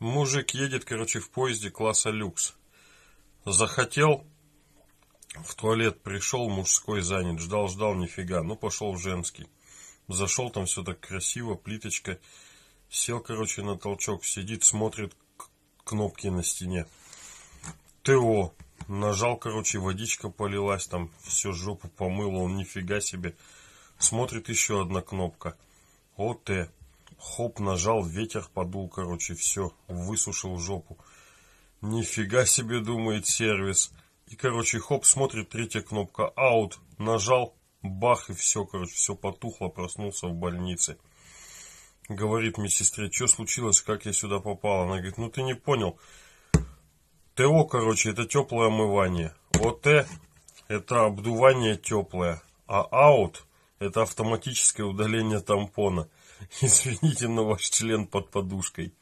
Мужик едет, короче, в поезде класса люкс. Захотел, в туалет пришел, мужской занят, ждал-ждал, нифига, ну пошел в женский. Зашел, там все так красиво, плиточка. Сел, короче, на толчок, сидит, смотрит кнопки на стене. ТО. Нажал, короче, водичка полилась, там все жопу помыло, он нифига себе. Смотрит еще одна кнопка. ОТ. Хоп, нажал, ветер подул, короче, все, высушил жопу. Нифига себе, думает сервис. И, короче, хоп, смотрит, третья кнопка, аут, нажал, бах, и все, короче, все потухло, проснулся в больнице. Говорит медсестре, что случилось, как я сюда попал? Она говорит, ну ты не понял. ТО, короче, это теплое омывание. ОТ, это обдувание теплое. А аут, это автоматическое удаление тампона. Извините, но ваш член под подушкой.